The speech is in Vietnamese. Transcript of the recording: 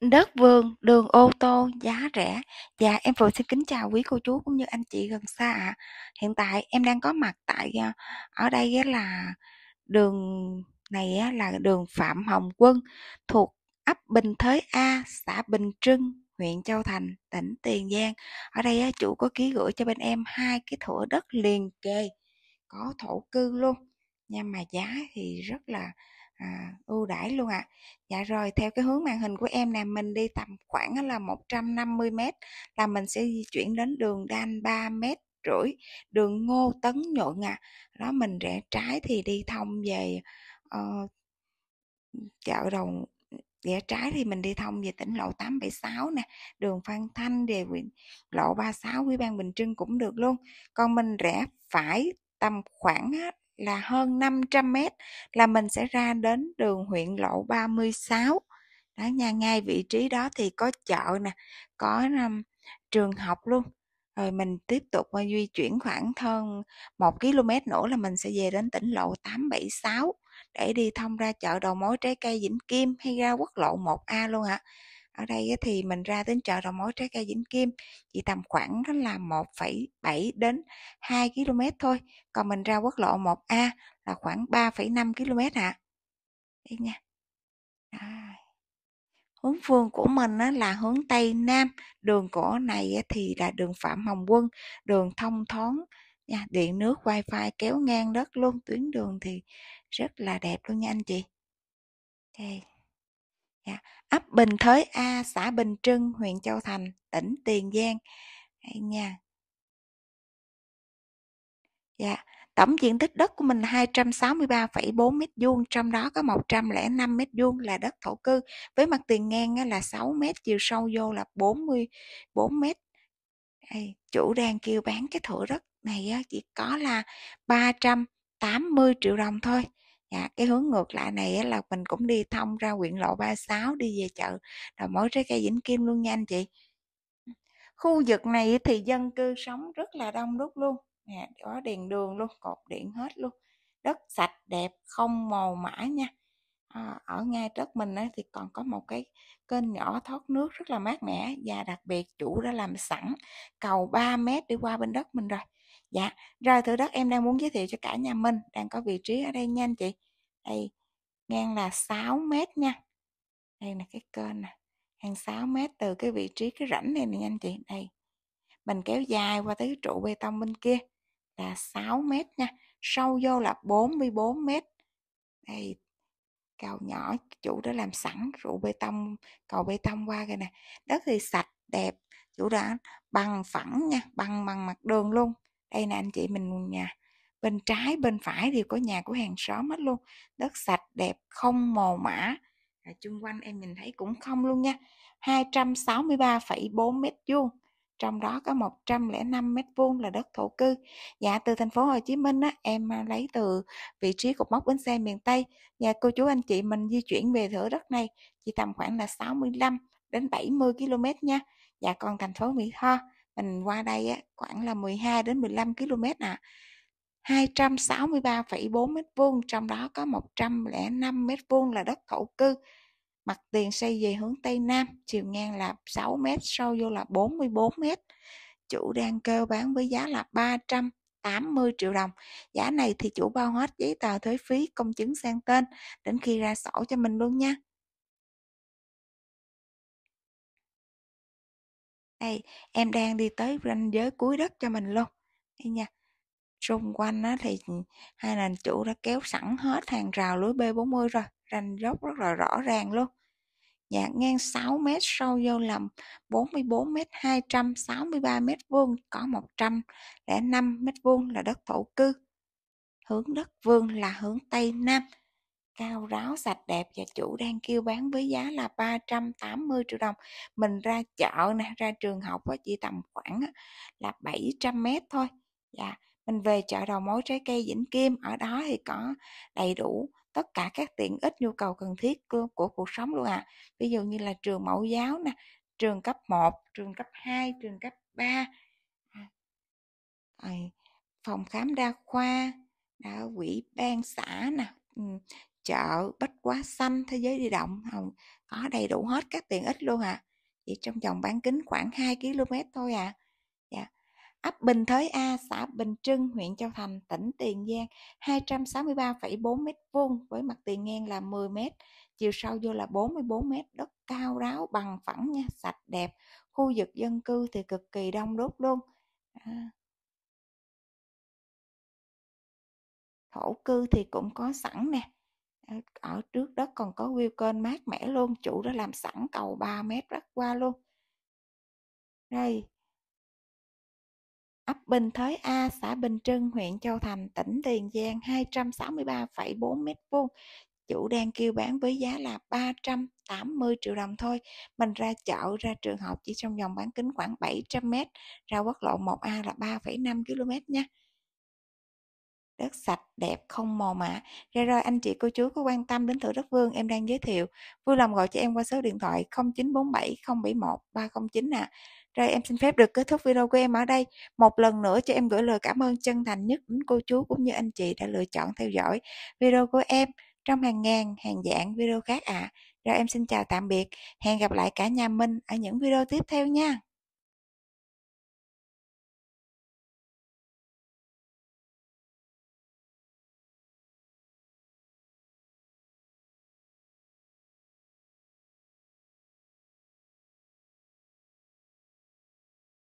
đất vườn đường ô tô giá rẻ dạ em vừa xin kính chào quý cô chú cũng như anh chị gần xa ạ à. hiện tại em đang có mặt tại ờ, ở đây là đường này là đường phạm hồng quân thuộc ấp bình thới a xã bình trưng huyện châu thành tỉnh tiền giang ở đây chủ có ký gửi cho bên em hai cái thửa đất liền kề có thổ cư luôn nha mà giá thì rất là à, ưu đãi luôn ạ. À. Dạ rồi, theo cái hướng màn hình của em nè, mình đi tầm khoảng là 150 m là mình sẽ di chuyển đến đường đan 3 m rưỡi, đường Ngô Tấn Nhuận ạ. À. Đó mình rẽ trái thì đi thông về uh, chợ đầu rẽ trái thì mình đi thông về tỉnh lộ 876 nè, đường Phan Thanh về huyện lộ 36 Quý Ban Bình Trưng cũng được luôn. Còn mình rẽ phải tầm khoảng là hơn 500 mét là mình sẽ ra đến đường huyện lộ 36 đó nha ngay vị trí đó thì có chợ nè có um, trường học luôn rồi mình tiếp tục uh, di chuyển khoảng hơn 1 km nữa là mình sẽ về đến tỉnh lộ 876 để đi thông ra chợ đầu mối trái cây Vĩnh Kim hay ra quốc lộ 1A luôn ạ. À ở đây thì mình ra đến chợ đầu mối trái cây Vĩnh Kim chỉ tầm khoảng là 1,7 đến 2 km thôi còn mình ra quốc lộ 1A là khoảng 3,5 km ạ à. đây nha Rồi. hướng phương của mình là hướng Tây Nam đường cổ này thì là đường Phạm Hồng Quân đường thông thoáng nha điện nước wifi kéo ngang đất luôn tuyến đường thì rất là đẹp luôn nha anh chị đây okay dạ. ấp Bình Thới A xã Bình Trưng huyện Châu Thành tỉnh Tiền Giang Đấy nha dạ tổng diện tích đất của mình là 263,4 mét vuông trong đó có 105 mét vuông là đất thổ cư với mặt tiền ngang là 6 mét chiều sâu vô là 44 mét Đây, chủ đang kêu bán cái thửa đất này chỉ có là 380 triệu đồng thôi dạ cái hướng ngược lại này là mình cũng đi thông ra quyện lộ 36 đi về chợ đầu mối trái cây Vĩnh Kim luôn nha anh chị khu vực này thì dân cư sống rất là đông đúc luôn nè có đèn đường luôn cột điện hết luôn đất sạch đẹp không màu mã nha à, ở ngay đất mình á, thì còn có một cái kênh nhỏ thoát nước rất là mát mẻ và đặc biệt chủ đã làm sẵn cầu 3 mét đi qua bên đất mình rồi dạ rồi thử đất em đang muốn giới thiệu cho cả nhà mình đang có vị trí ở đây nha anh chị đây ngang là 6 mét nha đây là cái kênh nè hàng 6 mét từ cái vị trí cái rãnh này nè anh chị đây mình kéo dài qua tới trụ bê tông bên kia là 6 mét nha sâu vô là 44 mét đây cầu nhỏ chủ đã làm sẵn trụ bê tông cầu bê tông qua kìa nè đất thì sạch đẹp chủ đã bằng phẳng nha bằng bằng mặt đường luôn đây nè anh chị mình nhà bên trái bên phải đều có nhà của hàng xóm hết luôn đất sạch đẹp không mồ mả à, chung quanh em nhìn thấy cũng không luôn nha 263,4 mét vuông trong đó có 105 mét vuông là đất thổ cư. Dạ từ thành phố Hồ Chí Minh á, em à, lấy từ vị trí cột mốc bến xe miền Tây. Dạ cô chú anh chị mình di chuyển về thửa đất này chỉ tầm khoảng là 65 đến 70 km nha. Dạ còn thành phố Mỹ Tho mình qua đây á, khoảng là 12 đến 15 km à 263,4 m2 trong đó có 105 m2 là đất thổ cư mặt tiền xây về hướng tây nam chiều ngang là 6 m sâu vô là 44 m chủ đang kêu bán với giá là 300 80 triệu đồng. Giá này thì chủ bao hết giấy tờ thuế phí công chứng sang tên đến khi ra sổ cho mình luôn nha. Đây, em đang đi tới ranh giới cuối đất cho mình luôn. Đây nha. Xung quanh á, thì ừ, hai nền chủ đã kéo sẵn hết hàng rào lưới B40 rồi. Ranh dốc rất là rõ ràng luôn. Dạ, ngang 6 m sâu vô lầm 44 m 263 m vuông có 105 m vuông là đất thổ cư. Hướng đất vương là hướng Tây Nam cao ráo sạch đẹp và chủ đang kêu bán với giá là 380 triệu đồng mình ra chợ nè ra trường học chỉ tầm khoảng là 700 mét thôi dạ mình về chợ đầu mối trái cây Vĩnh Kim ở đó thì có đầy đủ tất cả các tiện ích nhu cầu cần thiết của, cuộc sống luôn ạ à. ví dụ như là trường mẫu giáo nè trường cấp 1, trường cấp 2, trường cấp 3 à, phòng khám đa khoa đã quỹ ban xã nè chợ bách hóa xanh thế giới di động hồng có đầy đủ hết các tiện ích luôn ạ à. chỉ trong vòng bán kính khoảng 2 km thôi ạ à. dạ. ấp Bình Thới A xã Bình Trưng huyện Châu Thành tỉnh Tiền Giang 263,4 m vuông với mặt tiền ngang là 10 m chiều sâu vô là 44 m đất cao ráo bằng phẳng nha sạch đẹp khu vực dân cư thì cực kỳ đông đúc luôn à. thổ cư thì cũng có sẵn nè ở trước đất còn có view kênh mát mẻ luôn chủ đã làm sẵn cầu 3 mét rắc qua luôn đây ấp Bình Thới A, xã Bình Trưng, huyện Châu Thành, tỉnh Tiền Giang 263,4 m vuông Chủ đang kêu bán với giá là 380 triệu đồng thôi. Mình ra chợ, ra trường học chỉ trong vòng bán kính khoảng 700 m, ra quốc lộ 1A là 3,5 km nha đất sạch đẹp không màu mã ra rồi anh chị cô chú có quan tâm đến thửa đất vương em đang giới thiệu vui lòng gọi cho em qua số điện thoại 0947 071 309 ạ rồi em xin phép được kết thúc video của em ở đây một lần nữa cho em gửi lời cảm ơn chân thành nhất đến cô chú cũng như anh chị đã lựa chọn theo dõi video của em trong hàng ngàn hàng dạng video khác ạ à. rồi em xin chào tạm biệt hẹn gặp lại cả nhà mình ở những video tiếp theo nha